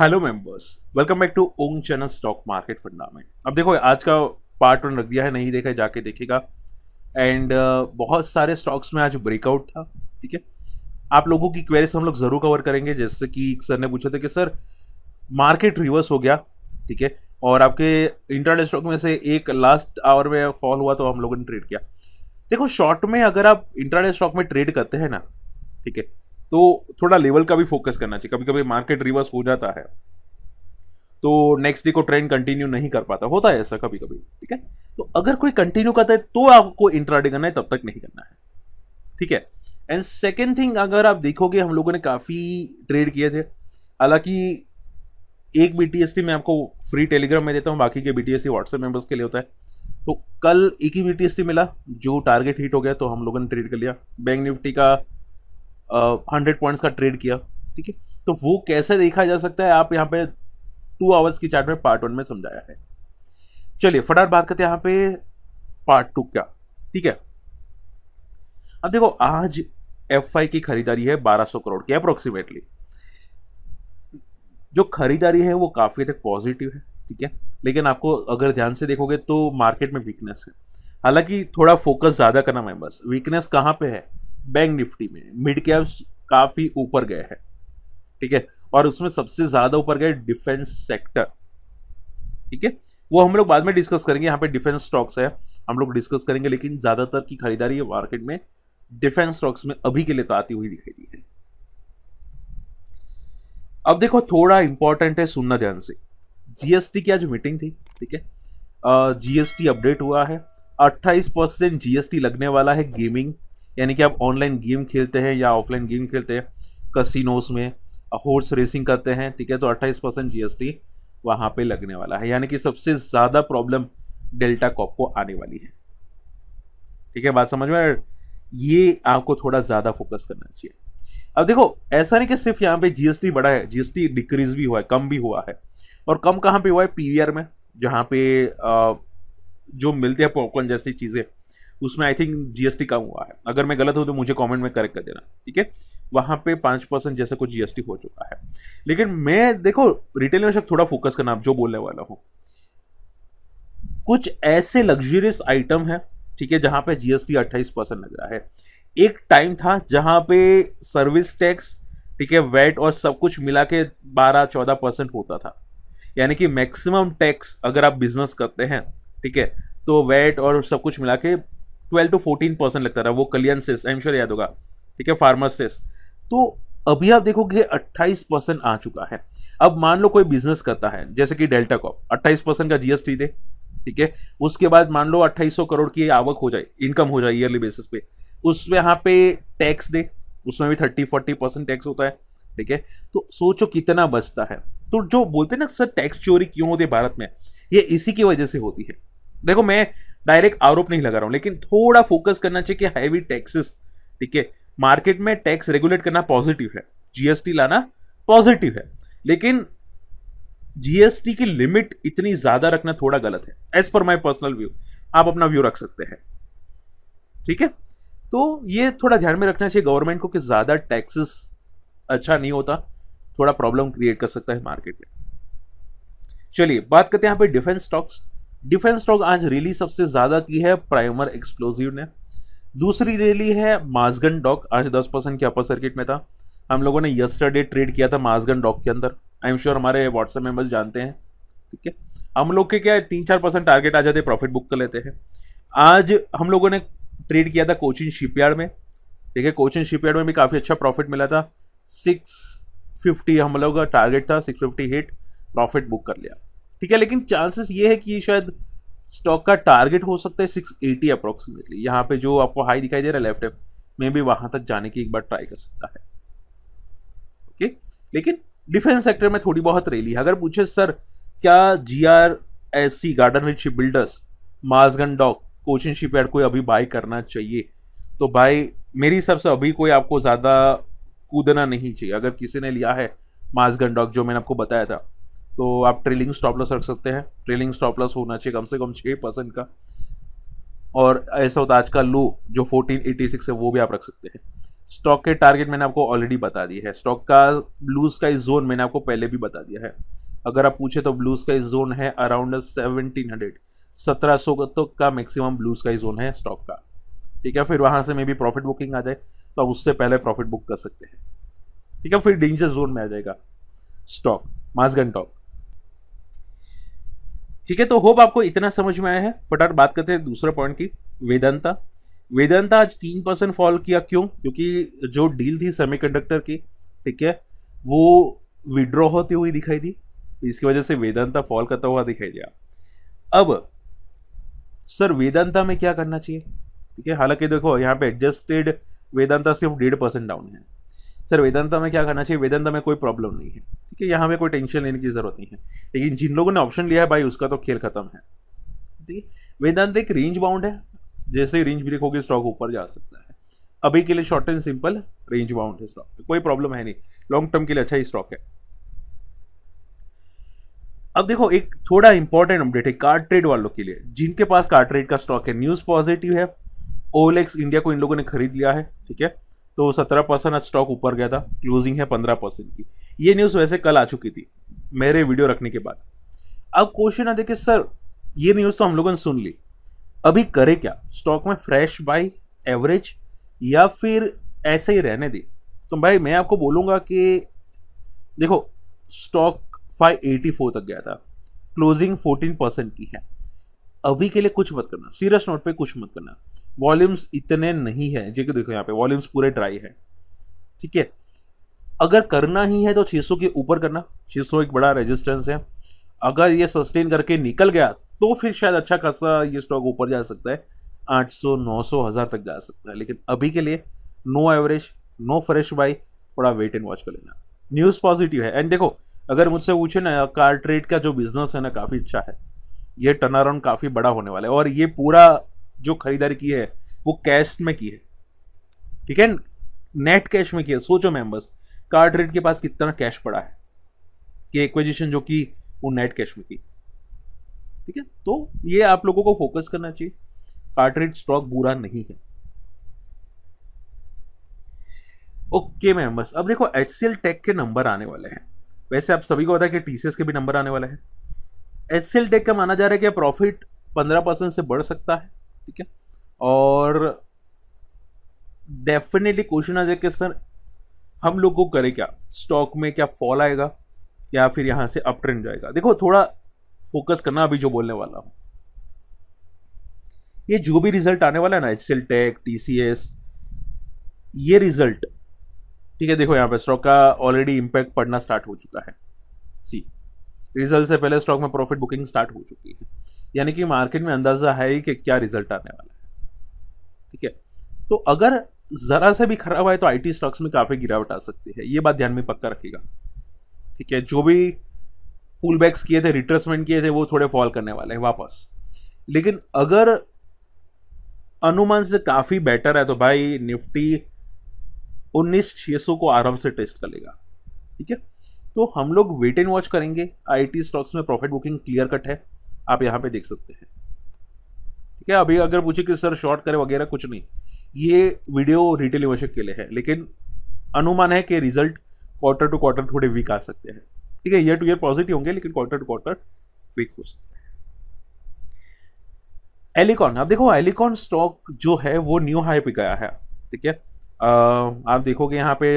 hello members welcome back to ओंग channel stock market fundament अब देखो आज का पार्ट वन तो रख दिया है नहीं देखा है जाके देखेगा एंड uh, बहुत सारे स्टॉक्स में आज ब्रेकआउट था ठीक है आप लोगों की क्वेरीज हम लोग ज़रूर कवर करेंगे जैसे कि सर ने पूछा था कि सर मार्केट रिवर्स हो गया ठीक है और आपके इंटरनेट स्टॉक में से एक लास्ट आवर में फॉल हुआ तो हम लोगों ने ट्रेड किया देखो शॉर्ट में अगर आप इंटरनेट स्टॉक में ट्रेड करते हैं ना ठीक है तो थोड़ा लेवल का भी फोकस करना चाहिए कभी कभी मार्केट रिवर्स हो जाता है तो नेक्स्ट डे को ट्रेंड कंटिन्यू नहीं कर पाता होता है ऐसा कभी कभी ठीक है तो अगर कोई कंटिन्यू करता है तो आपको इंट्राडे करना है तब तक नहीं करना है ठीक है एंड सेकेंड थिंग अगर आप देखोगे हम लोगों ने काफ़ी ट्रेड किए थे हालांकि एक बी टी मैं आपको फ्री टेलीग्राम में देता हूँ बाकी के बी टी व्हाट्सएप मेम्बर्स के लिए होता है तो कल एक ही बी मिला जो टारगेट हिट हो गया तो हम लोगों ने ट्रेड कर लिया बैंक निफ्टी का हंड्रेड पॉइंट्स का ट्रेड किया ठीक है तो वो कैसे देखा जा सकता है आप यहाँ पे टू आवर्स की चार्ट में पार्ट वन में समझाया है चलिए फटाफट बात करते हैं यहाँ पे पार्ट टू का ठीक है अब देखो आज एफ की खरीदारी है 1200 करोड़ की अप्रोक्सीमेटली जो खरीदारी है वो काफ़ी तक पॉजिटिव है ठीक है लेकिन आपको अगर ध्यान से देखोगे तो मार्केट में वीकनेस है हालांकि थोड़ा फोकस ज़्यादा करना मैं बस वीकनेस कहाँ पे है बैंक निफ्टी में मिड कैप्स काफ़ी ऊपर गए हैं ठीक है और उसमें सबसे ज़्यादा ऊपर गए डिफेंस सेक्टर ठीक है वो हम लोग बाद में डिस्कस करेंगे यहाँ पे डिफेंस स्टॉक्स है हम लोग डिस्कस करेंगे लेकिन ज़्यादातर की खरीदारी मार्केट में डिफेंस स्टॉक्स में अभी के लिए तो आती हुई दिखाई दी है अब देखो थोड़ा इंपॉर्टेंट है सुनना ध्यान से जीएसटी की आज मीटिंग थी ठीक है जीएसटी अपडेट हुआ है 28 परसेंट जीएसटी लगने वाला है गेमिंग यानी कि आप ऑनलाइन गेम खेलते हैं या ऑफलाइन गेम खेलते हैं कसिनोस में हॉर्स रेसिंग करते हैं ठीक है तो अट्ठाईस परसेंट जी एस टी वहाँ पर लगने वाला है यानी कि सबसे ज़्यादा प्रॉब्लम डेल्टा कॉप को आने वाली है ठीक है बात समझ में ये आपको थोड़ा ज़्यादा फोकस करना चाहिए अब देखो ऐसा नहीं कि सिर्फ यहाँ पे जीएसटी बढ़ा है जीएसटी डिक्रीज भी हुआ है कम भी हुआ है और कम कहाँ पे हुआ है पीवीआर में जहाँ पे आ, जो मिलते हैं पॉपकॉर्न जैसी चीज़ें उसमें आई थिंक जीएसटी कम हुआ है अगर मैं गलत हूँ तो मुझे कमेंट में करेक्ट कर देना ठीक है वहाँ पे पाँच परसेंट जैसा कुछ जीएसटी हो चुका है लेकिन मैं देखो रिटेल में थोड़ा फोकस करना आप जो बोलने वाला हूँ कुछ ऐसे लग्जरियस आइटम है ठीक है जहाँ पे जीएसटी अट्ठाईस परसेंट लग रहा है एक टाइम था जहाँ पे सर्विस टैक्स ठीक है वेट और सब कुछ मिला के बारह चौदह परसेंट होता था यानी कि मैक्सिमम टैक्स अगर आप बिजनेस करते हैं ठीक है तो वेट और सब कुछ मिला के ट्वेल्व टू फोर्टीन परसेंट लगता था वो कलियन सेस आई एम श्योर याद होगा ठीक है फार्मर तो अभी आप देखोगे अट्ठाईस परसेंट आ चुका है अब मान लो कोई बिजनेस करता है जैसे कि डेल्टा कॉप अट्ठाईस परसेंट का जीएसटी दे ठीक है उसके बाद मान लो अट्ठाईस सौ करोड़ की आवक हो जाए इनकम हो जाए ईयरली बेसिस पे उसमें यहाँ पे टैक्स दे उसमें भी थर्टी फोर्टी परसेंट टैक्स होता है ठीक है तो सोचो कितना बचता है तो जो बोलते हैं ना सर टैक्स चोरी क्यों होती है भारत में ये इसी की वजह से होती है देखो मैं डायरेक्ट आरोप नहीं लगा रहा हूं लेकिन थोड़ा फोकस करना चाहिए कि हैवी टैक्सेस ठीक है मार्केट में टैक्स रेगुलेट करना पॉजिटिव है जीएसटी लाना पॉजिटिव है लेकिन जीएसटी की लिमिट इतनी ज्यादा रखना थोड़ा गलत है as per my personal view आप अपना व्यू रख सकते हैं ठीक है तो ये थोड़ा ध्यान में रखना चाहिए गवर्नमेंट को कि ज़्यादा टैक्सेस अच्छा नहीं होता थोड़ा प्रॉब्लम क्रिएट कर सकता है मार्केट में चलिए बात करते हैं यहां पर डिफेंस स्टॉक्स डिफेंस स्टॉक आज रैली सबसे ज़्यादा की है प्राइमर एक्सप्लोजिव ने दूसरी रैली है माजगन डॉक आज दस परसेंट के अपर सर्किट में था हम लोगों ने यस्टरडे ट्रेड किया था माजगन डॉक के अंदर आई एम श्योर हमारे व्हाट्सएप मेंबर्स जानते हैं ठीक है हम लोग के क्या है तीन चार परसेंट टारगेट आ जाते प्रॉफिट बुक कर लेते हैं आज हम लोगों ने ट्रेड किया था कोचिन शिपयार्ड में ठीक है कोचिन शिपयार्ड में भी काफ़ी अच्छा प्रॉफिट मिला था सिक्स फिफ्टी हम लोग का टारगेट था six fifty hit profit book कर लिया ठीक है लेकिन चांसेस ये है कि शायद स्टॉक का टारगेट हो सकता है सिक्स एटी अप्रोक्सीमेटली यहाँ पे जो आपको हाई दिखाई दे रहा है लेफ्ट एप में भी वहां तक जाने की एक बार ट्राई कर सकता है ओके लेकिन डिफेंस सेक्टर में थोड़ी बहुत रैली है अगर पूछे सर क्या G R S C garden with ship builders Mazagon dock Cochin shipyard कोई अभी बाई करना चाहिए तो भाई मेरी हिसाब से अभी कोई आपको ज़्यादा कूदना नहीं चाहिए अगर किसी ने लिया है माजगन डॉक जो मैंने आपको बताया था तो आप ट्रेलिंग स्टॉप लॉस रख सकते हैं ट्रेलिंग स्टॉप लॉस होना चाहिए कम से कम छः परसेंट का और ऐसा होता है आज का लो जो 1486 है वो भी आप रख सकते हैं स्टॉक के टारगेट मैंने आपको ऑलरेडी बता दिया है स्टॉक का ब्लू स्काई जोन मैंने आपको पहले भी बता दिया है अगर आप पूछे तो ब्लू स्काई जोन है अराउंड सेवनटीन हंड्रेड सत्रह सौ तो का मैक्सिमम ब्लू स्काई जोन है स्टॉक का ठीक है फिर वहाँ से मे बी प्रॉफिट बुकिंग आ जाए तो आप उससे पहले प्रॉफिट बुक कर सकते हैं ठीक है फिर डेंजर जोन में आ जाएगा स्टॉक मासगन टॉक ठीक है तो होप आपको इतना समझ में आया है फटाफट बात करते हैं दूसरे पॉइंट की वेदांता वेदांता आज तीन परसेंट फॉल किया क्यों क्योंकि जो डील थी सेमीकंडक्टर की ठीक है वो विड्रॉ होती हुई दिखाई दी इसकी वजह से वेदांता फॉल करता हुआ दिखाई दिया अब सर वेदांता में क्या करना चाहिए ठीक है हालांकि देखो यहाँ पे एडजस्टेड वेदांता सिर्फ डेढ़ परसेंट डाउन है सर वेदांता में क्या करना चाहिए वेदांता में कोई प्रॉब्लम नहीं है ठीक है यहाँ पर कोई टेंशन लेने की ज़रूरत नहीं है लेकिन जिन लोगों ने ऑप्शन लिया है भाई उसका तो खेल खत्म है ठीक है वेदांत एक रेंज बाउंड है जैसे रेंज ब्रेक होगी स्टॉक ऊपर जा सकता है अभी के लिए short and simple range bound है स्टॉक कोई प्रॉब्लम है नहीं लॉन्ग टर्म के लिए अच्छा ही स्टॉक है अब देखो एक थोड़ा इंपॉर्टेंट अपडेट है कार्ड ट्रेड वालों के लिए जिनके पास कार्ड ट्रेड का स्टॉक है न्यूज़ पॉजिटिव है ओलेक्स इंडिया को इन लोगों ने खरीद लिया है ठीक है तो सत्रह परसेंट स्टॉक ऊपर गया था क्लोजिंग है पंद्रह परसेंट की ये न्यूज़ वैसे कल आ चुकी थी मेरे वीडियो रखने के बाद अब क्वेश्चन आते कि सर ये न्यूज़ तो हम लोगों ने सुन ली अभी करे क्या स्टॉक में फ्रेश बाई एवरेज या फिर ऐसे ही रहने दे तो भाई मैं आपको बोलूँगा कि देखो स्टॉक 584 तक गया था क्लोजिंग 14 परसेंट की है अभी के लिए कुछ मत करना सीरियस नोट पे कुछ मत करना वॉल्यूम्स इतने नहीं है जो कि देखो यहाँ पे वॉल्यूम्स पूरे ड्राई है ठीक है अगर करना ही है तो 600 के ऊपर करना 600 एक बड़ा रेजिस्टेंस है अगर ये सस्टेन करके निकल गया तो फिर शायद अच्छा खासा ये स्टॉक ऊपर जा सकता है 800 900 हज़ार तक जा सकता है लेकिन अभी के लिए no average no fresh buy थोड़ा वेट एंड वॉच कर लेना न्यूज़ पॉजिटिव है एंड देखो अगर मुझसे पूछे ना कार ट्रेड का जो बिजनेस है ना काफ़ी अच्छा है ये टर्न अराउंड काफ़ी बड़ा होने वाला है और ये पूरा जो खरीदारी की है वो कैश में की है ठीक है नेट कैश में की है सोचो मेंबर्स कार्ड रेट के पास कितना कैश पड़ा है कि एक्विजिशन जो की वो नेट कैश में की ठीक है तो ये आप लोगों को फोकस करना चाहिए कार्टरेट स्टॉक बुरा नहीं है ओके मैम बस अब देखो एच टेक के नंबर आने वाले हैं वैसे आप सभी को पता है कि टीसीएस के भी नंबर आने वाले हैं एच सी टेक का माना जा रहा है कि प्रॉफिट पंद्रह परसेंट से बढ़ सकता है ठीक है और डेफिनेटली क्वेश्चन आ जाए कि सर हम लोग को करें क्या स्टॉक में क्या फॉल आएगा या फिर यहाँ से अप ट्रेंड जाएगा देखो थोड़ा फोकस करना अभी जो बोलने वाला हूँ ये जो भी रिजल्ट आने वाला है ना H C tech T C S ये रिजल्ट ठीक है देखो यहाँ पे स्टॉक का ऑलरेडी इम्पैक्ट पड़ना स्टार्ट हो चुका है सी रिजल्ट से पहले स्टॉक में प्रॉफिट बुकिंग स्टार्ट हो चुकी है यानी कि मार्केट में अंदाज़ा है ही कि क्या रिजल्ट आने वाला है ठीक है तो अगर ज़रा से भी खराब आए तो आईटी स्टॉक्स में काफ़ी गिरावट आ सकती है ये बात ध्यान में पक्का रखेगा ठीक है जो भी पुल बैक्स किए थे रिट्रेसमेंट किए थे वो थोड़े फॉल करने वाले हैं वापस लेकिन अगर अनुमान से काफ़ी बेटर है तो भाई निफ्टी उन्नीस छह सौ को आराम से टेस्ट कर लेगा ठीक है तो हम लोग वेट एंड वॉच करेंगे आईटी स्टॉक्स में प्रॉफिट बुकिंग क्लियर कट है आप यहां पे देख सकते हैं ठीक है अभी अगर पूछे कि सर शॉर्ट करे वगैरह कुछ नहीं ये वीडियो रिटेल निवेशक के लिए है लेकिन अनुमान है कि रिजल्ट क्वार्टर टू क्वार्टर थोड़े वीक आ सकते हैं ठीक है ईयर टू ईयर पॉजिटिव होंगे लेकिन क्वार्टर टू क्वार्टर वीक हो सकते हैं एलिकॉन आप देखो एलिकॉन स्टॉक जो है वो न्यू हाई पे गया है ठीक है आप देखोगे यहाँ पे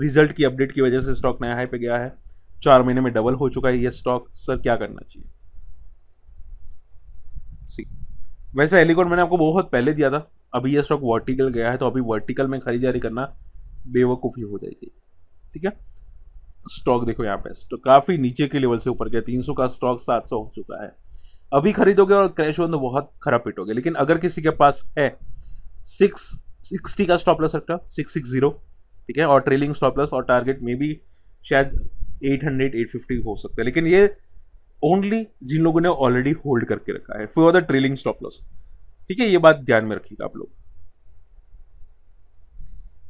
रिजल्ट की अपडेट की वजह से स्टॉक नया हाई पे गया है चार महीने में डबल हो चुका है ये स्टॉक सर क्या करना चाहिए सी वैसे एलिकोड मैंने आपको बहुत पहले दिया था अभी ये स्टॉक वर्टिकल गया है तो अभी वर्टिकल में खरीदारी करना बेवकूफ़ी हो जाएगी ठीक है स्टॉक देखो यहाँ पे तो काफ़ी नीचे के लेवल से ऊपर गया सौ का स्टॉक सौ हो चुका है अभी खरीदोगे और क्रैश हो तो बहुत खराब पिटोगे लेकिन अगर किसी के पास है सिक्स सिक्सटी का स्टॉप लॉस रखना सिक्स सिक्स जीरो ठीक है और ट्रेलिंग स्टॉप लॉस और टारगेट में भी शायद 800 850 हो सकता है लेकिन ये ओनली जिन लोगों ने ऑलरेडी होल्ड करके रखा है for the trailing stop loss ठीक है ये बात ध्यान में रखिएगा आप लोग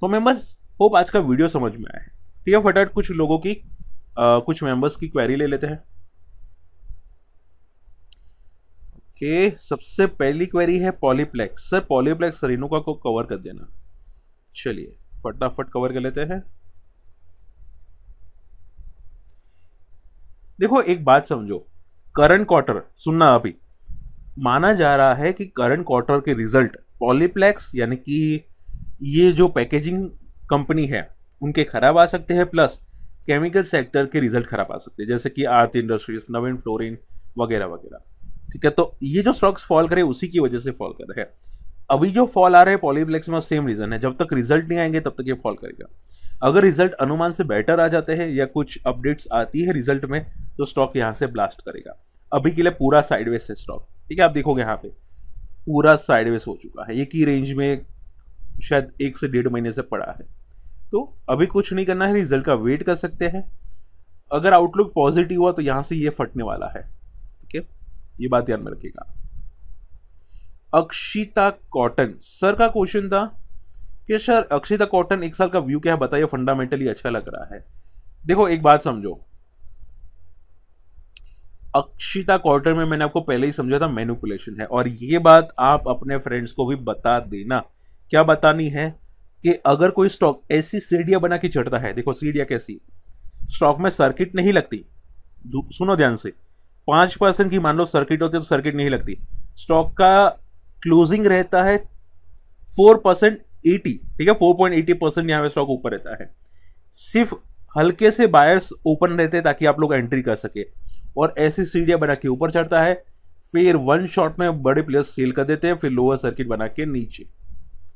तो मैं बस होप आज का वीडियो समझ में आया है ठीक है फटाफट कुछ लोगों की आ, कुछ मेंबर्स की क्वेरी ले लेते हैं ओके सबसे पहली क्वेरी है पॉलीप्लेक्स सर पॉलीप्लेक्स रेनुका को कवर कर देना चलिए फटाफट कवर कर लेते हैं देखो एक बात समझो करंट क्वार्टर सुनना अभी माना जा रहा है कि करंट क्वार्टर के रिजल्ट पॉलीप्लेक्स यानी कि ये जो पैकेजिंग कंपनी है उनके खराब आ सकते हैं प्लस केमिकल सेक्टर के रिजल्ट खराब आ सकते हैं जैसे कि आर्थ इंडस्ट्रीज नवीन फ्लोरिन वगैरह वगैरह ठीक है तो ये जो स्टॉक्स फॉल करे उसी की वजह से फॉल कर रहे हैं अभी जो फॉल आ रहे हैं पॉलीप्लेक्स में सेम रीज़न है जब तक रिजल्ट नहीं आएंगे तब तक ये फॉल करेगा अगर रिजल्ट अनुमान से बेटर आ जाते हैं या कुछ अपडेट्स आती है रिजल्ट में तो स्टॉक यहाँ से ब्लास्ट करेगा अभी के लिए पूरा साइडवेज है स्टॉक ठीक है आप देखोगे यहाँ पे पूरा साइडवेज हो चुका है एक ही रेंज में शायद एक से डेढ़ महीने से पड़ा है तो अभी कुछ नहीं करना है रिजल्ट का वेट कर सकते हैं अगर आउटलुक पॉजिटिव हुआ तो यहाँ से ये फटने वाला है ठीक है ये बात ध्यान में रखिएगा अक्षिता कॉटन सर का क्वेश्चन था कि सर अक्षिता कॉटन एक साल का व्यू क्या है बताइए फंडामेंटली अच्छा लग रहा है देखो एक बात समझो अक्षिता कॉटन में मैंने आपको पहले ही समझा था मैनुपुलेशन है और ये बात आप अपने फ्रेंड्स को भी बता देना क्या बतानी है कि अगर कोई स्टॉक ऐसी सीढ़िया बना के चढ़ता है देखो सीढ़िया कैसी स्टॉक में सर्किट नहीं लगती सुनो ध्यान से पांच परसेंट की मान लो सर्किट होती है तो सर्किट नहीं लगती स्टॉक का क्लोजिंग रहता है फोर परसेंट एटी ठीक है फोर पॉइंट एटी परसेंट यहाँ पे स्टॉक ऊपर रहता है सिर्फ हल्के से बायर्स ओपन रहते हैं ताकि आप लोग एंट्री कर सके और ऐसी सीढ़ियाँ बना के ऊपर चढ़ता है फिर वन शॉट में बड़े प्लेयर्स सेल कर देते हैं फिर लोअर सर्किट बना के नीचे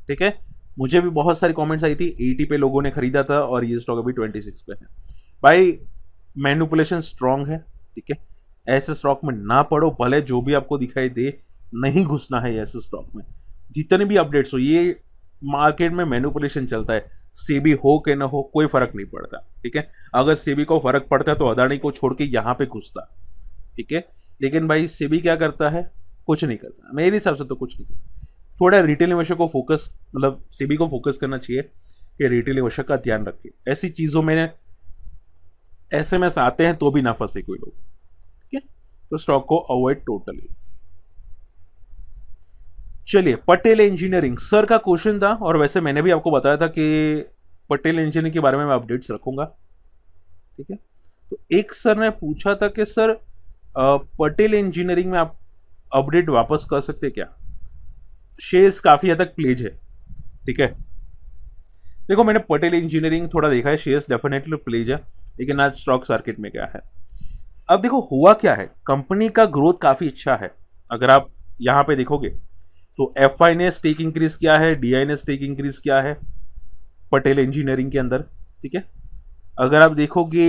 ठीक है मुझे भी बहुत सारी कमेंट्स आई थी 80 पे लोगों ने खरीदा था और ये स्टॉक अभी 26 पे है भाई मैनुपुलेशन स्ट्रांग है ठीक है ऐसे स्टॉक में ना पड़ो भले जो भी आपको दिखाई दे नहीं घुसना है ऐसे स्टॉक में जितने भी अपडेट्स हो ये मार्केट में मैनुपुलेशन चलता है सेबी हो के ना हो कोई फर्क नहीं पड़ता ठीक है अगर सेबी को फर्क पड़ता है तो अदानी को छोड़ के यहाँ पे घुसता ठीक है लेकिन भाई सेबी क्या करता है कुछ नहीं करता मेरे हिसाब से तो कुछ नहीं करता थोड़ा रिटेल निवेशक को फोकस मतलब सेबी को फोकस करना चाहिए कि रिटेल निवेशक का ध्यान रखे ऐसी चीज़ों में ऐसे में आते हैं तो भी ना फंसे कोई लोग ठीक है तो स्टॉक को अवॉइड टोटली चलिए पटेल इंजीनियरिंग सर का क्वेश्चन था और वैसे मैंने भी आपको बताया था कि पटेल इंजीनियरिंग के बारे में मैं अपडेट्स रखूंगा ठीक है तो एक सर ने पूछा था कि सर पटेल इंजीनियरिंग में आप अपडेट वापस कर सकते क्या शेयर्स काफ़ी हद तक प्लेज है ठीक है देखो मैंने पटेल इंजीनियरिंग थोड़ा देखा है शेयर्स डेफिनेटली प्लेज है लेकिन आज स्टॉक मार्केट में क्या है अब देखो हुआ क्या है कंपनी का ग्रोथ काफ़ी अच्छा है अगर आप यहाँ पे देखोगे तो एफ ने स्टेक इंक्रीज किया है डी ने स्टेक इंक्रीज किया है पटेल इंजीनियरिंग के अंदर ठीक है अगर आप देखोगे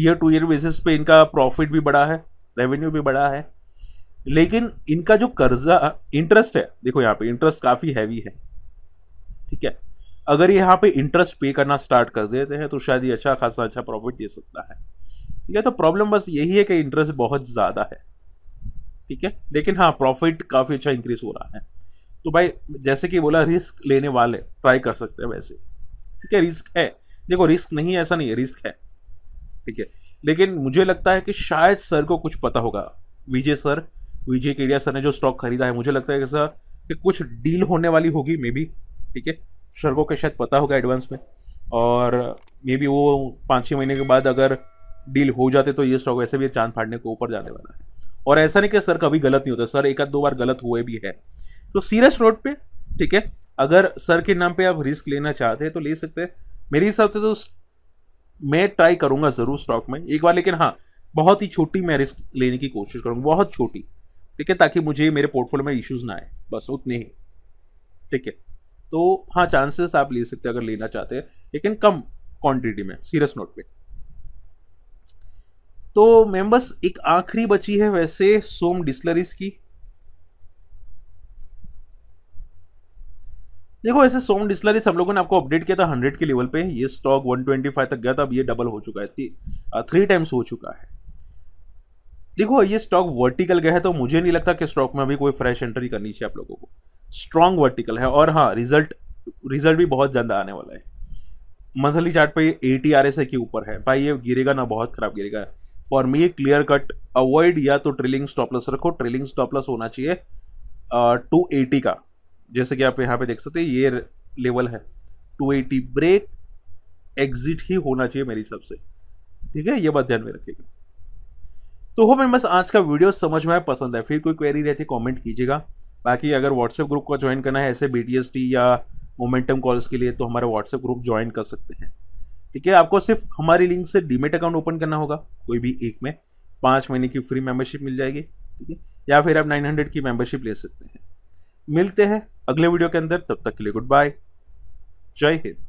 ईयर टू ईयर बेसिस पे इनका प्रॉफिट भी बढ़ा है रेवेन्यू भी बढ़ा है लेकिन इनका जो कर्जा इंटरेस्ट है देखो यहाँ पे इंटरेस्ट काफ़ी हैवी है ठीक है अगर ये यहाँ पे इंटरेस्ट पे करना स्टार्ट कर देते हैं तो शायद ये अच्छा खासा अच्छा प्रॉफिट दे सकता है ठीक है तो प्रॉब्लम बस यही है कि इंटरेस्ट बहुत ज़्यादा है ठीक है लेकिन हाँ प्रॉफिट काफ़ी अच्छा इंक्रीज हो रहा है तो भाई जैसे कि बोला रिस्क लेने वाले ट्राई कर सकते हैं वैसे ठीक है रिस्क है देखो रिस्क नहीं है ऐसा नहीं है रिस्क है ठीक है लेकिन मुझे लगता है कि शायद सर को कुछ पता होगा विजय सर विजय केडिया सर ने जो स्टॉक खरीदा है मुझे लगता है कि सर कि कुछ डील होने वाली होगी मे बी ठीक है सर को क्या शायद पता होगा एडवांस में और मे बी वो पाँच छः महीने के बाद अगर डील हो जाते तो ये स्टॉक वैसे भी चांद फाड़ने के ऊपर जाने वाला है और ऐसा नहीं कि सर कभी गलत नहीं होता सर एक आध दो बार गलत हुए भी है तो सीरस रोड पे ठीक है अगर सर के नाम पे आप रिस्क लेना चाहते हैं तो ले सकते हैं मेरे हिसाब से तो मैं ट्राई करूंगा ज़रूर स्टॉक में एक बार लेकिन हाँ बहुत ही छोटी मैं रिस्क लेने की कोशिश करूंगा बहुत छोटी ठीक है ताकि मुझे मेरे पोर्टफोलियो में इश्यूज ना आए बस उतने ही ठीक है तो हाँ चांसेस आप ले सकते हैं अगर लेना चाहते हैं लेकिन कम क्वांटिटी में सीरियस नोट पे तो मेंबर्स एक आखिरी बची है वैसे सोम डिस्लरीज की देखो ऐसे सोम डिस्लरी हम लोगों ने आपको अपडेट किया था हंड्रेड के लेवल पे ये स्टॉक वन ट्वेंटी फाइव तक गया था अब ये डबल हो चुका है थ्री टाइम्स हो चुका है देखो ये स्टॉक वर्टिकल गया है तो मुझे नहीं लगता कि स्टॉक में अभी कोई फ्रेश एंट्री करनी चाहिए आप लोगों को स्ट्रॉन्ग वर्टिकल है और हाँ रिजल्ट रिजल्ट भी बहुत ज़्यादा आने वाला है मंथली चार्ट पे ए एटी आर एस के ऊपर है भाई ये गिरेगा ना बहुत खराब गिरेगा for me clear cut avoid या तो ट्रेलिंग स्टॉपलस रखो ट्रेलिंग स्टॉपलस होना चाहिए टू एटी का जैसे कि आप यहाँ पे देख सकते हैं ये लेवल है 280 ब्रेक एग्जिट ही होना चाहिए मेरे हिसाब से ठीक है ये बात ध्यान में रखिएगा तो हो बस आज का वीडियो समझ में आए पसंद है फिर कोई क्वेरी रहती है कॉमेंट कीजिएगा बाकी अगर व्हाट्सएप ग्रुप का ज्वाइन करना है ऐसे बी या मोमेंटम कॉल्स के लिए तो हमारा व्हाट्सएप ग्रुप ज्वाइन कर सकते हैं ठीक है आपको सिर्फ हमारी लिंक से डीमेट अकाउंट ओपन करना होगा कोई भी एक में पाँच महीने की फ्री मेंबरशिप मिल जाएगी ठीक है या फिर आप 900 की मेम्बरशिप ले सकते हैं मिलते हैं अगले वीडियो के अंदर तब तक के लिए गुड बाय जय हिंद